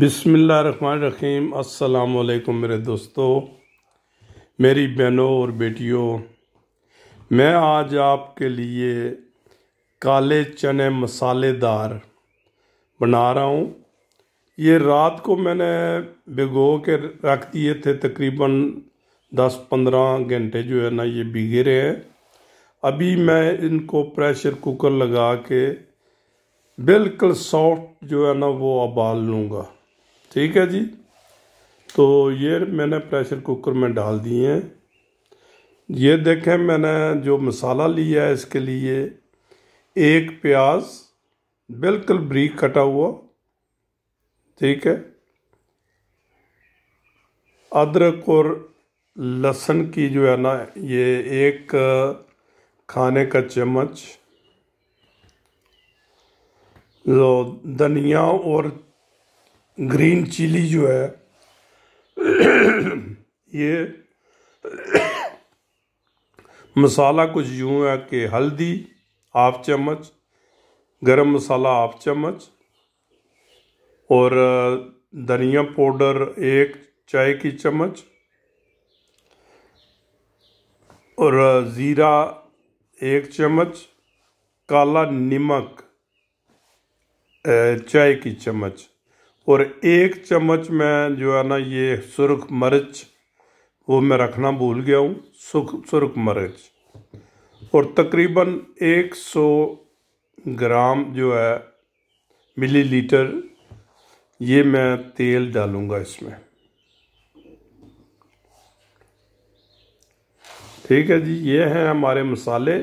बिसमीम अस्सलाम मेरे दोस्तों मेरी बहनों और बेटियों मैं आज आपके लिए काले चने मसालेदार बना रहा हूँ ये रात को मैंने भिगो के रख दिए थे तकरीबन 10-15 घंटे जो है ना ये भिगे रहे हैं अभी मैं इनको प्रेशर कुकर लगा के बिल्कुल सॉफ्ट जो है ना वो उबाल लूँगा ठीक है जी तो ये मैंने प्रेशर कुकर में डाल दिए हैं ये देखें मैंने जो मसाला लिया है इसके लिए एक प्याज बिल्कुल ब्रीक कटा हुआ ठीक है अदरक और लहसुन की जो है ना ये एक खाने का चम्मच तो धनिया और ग्रीन चिली जो है ये मसाला कुछ यूँ है कि हल्दी हाफ चम्मच गरम मसाला हाफ चम्मच और धनिया पाउडर एक चाय की चम्मच और ज़ीरा एक चम्मच काला नमक चाय की चम्मच और एक चम्मच मैं जो है ना ये सुरख मिर्च वो मैं रखना भूल गया हूँ सुख सुरख मिर्च और तकरीबन 100 ग्राम जो है मिलीलीटर ये मैं तेल डालूँगा इसमें ठीक है जी ये हैं हमारे मसाले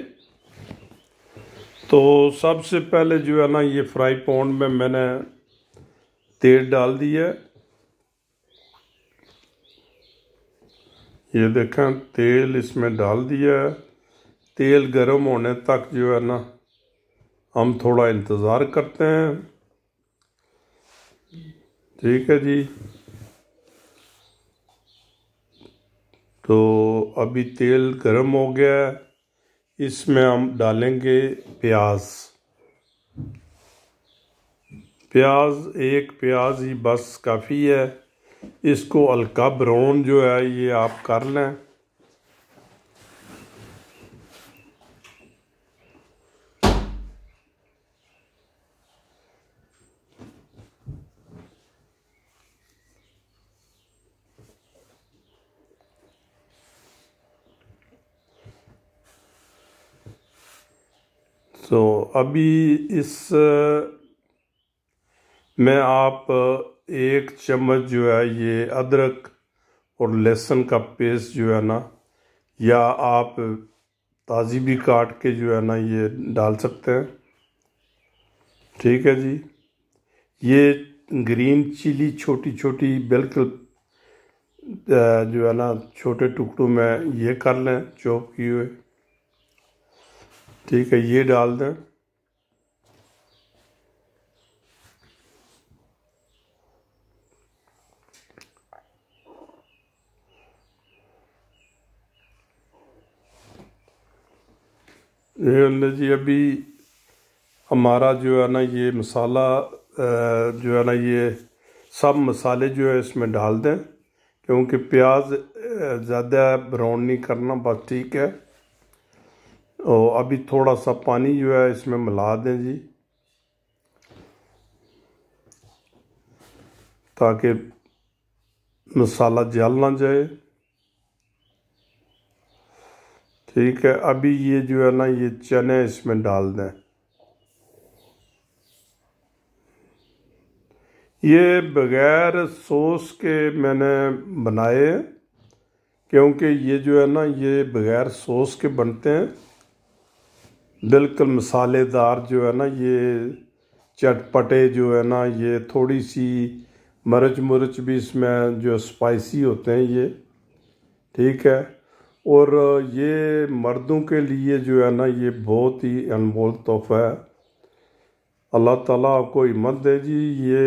तो सबसे पहले जो है ना ये फ्राई पॉन्ड में मैंने तेल डाल दिया ये देखें तेल इसमें डाल दिया है तेल गर्म होने तक जो है ना हम थोड़ा इंतज़ार करते हैं ठीक है जी तो अभी तेल गर्म हो गया है इसमें हम डालेंगे प्याज़ प्याज एक प्याज ही बस काफ़ी है इसको हल्का ब्राउन जो है ये आप कर लें तो अभी इस मैं आप एक चम्मच जो है ये अदरक और लहसुन का पेस्ट जो है ना या आप ताज़ी भी काट के जो है ना ये डाल सकते हैं ठीक है जी ये ग्रीन चिली छोटी छोटी बिल्कुल जो है ना छोटे टुकड़ों में ये कर लें चॉप किए हुए ठीक है ये डाल दें ये जी अभी हमारा जो है ना ये मसाला जो है ना ये सब मसाले जो है इसमें डाल दें क्योंकि प्याज ज़्यादा ब्राउन नहीं करना बस ठीक है और अभी थोड़ा सा पानी जो है इसमें मिला दें जी ताकि मसाला जल ना जाए ठीक है अभी ये जो है ना ये चने इसमें डाल दें ये बग़ैर सॉस के मैंने बनाए क्योंकि ये जो है ना ये बग़ैर सॉस के बनते हैं बिल्कुल मसालेदार जो है ना ये चटपटे जो है ना ये थोड़ी सी मरच मरच भी इसमें जो स्पाइसी होते हैं ये ठीक है और ये मर्दों के लिए जो है ना ये बहुत ही अनमोल तोहफ़ा है अल्लाह ताला आपको हिम्मत दे जी ये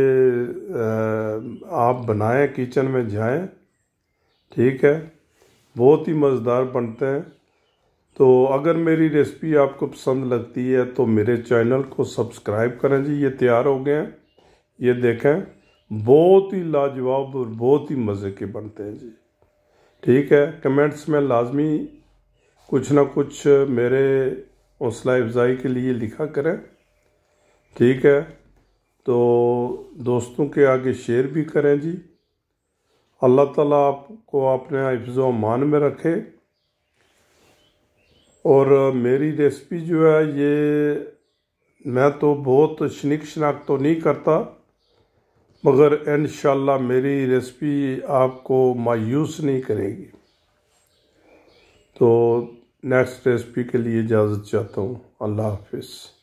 आप बनाएं किचन में जाएं ठीक है बहुत ही मज़ेदार बनते हैं तो अगर मेरी रेसिपी आपको पसंद लगती है तो मेरे चैनल को सब्सक्राइब करें जी ये तैयार हो गए हैं ये देखें बहुत ही लाजवाब और बहुत ही मज़े के बनते हैं जी ठीक है कमेंट्स में लाजमी कुछ ना कुछ मेरे हौसला अफजाई के लिए लिखा करें ठीक है तो दोस्तों के आगे शेयर भी करें जी अल्लाह ताला आपको अपने हिफ्ज़ मान में रखे और मेरी रेसिपी जो है ये मैं तो बहुत शनिक शनाख्त तो नहीं करता मगर इन मेरी रेसिपी आपको मायूस नहीं करेगी तो नेक्स्ट रेसिपी के लिए इजाज़त चाहता हूँ अल्लाह हाफिज़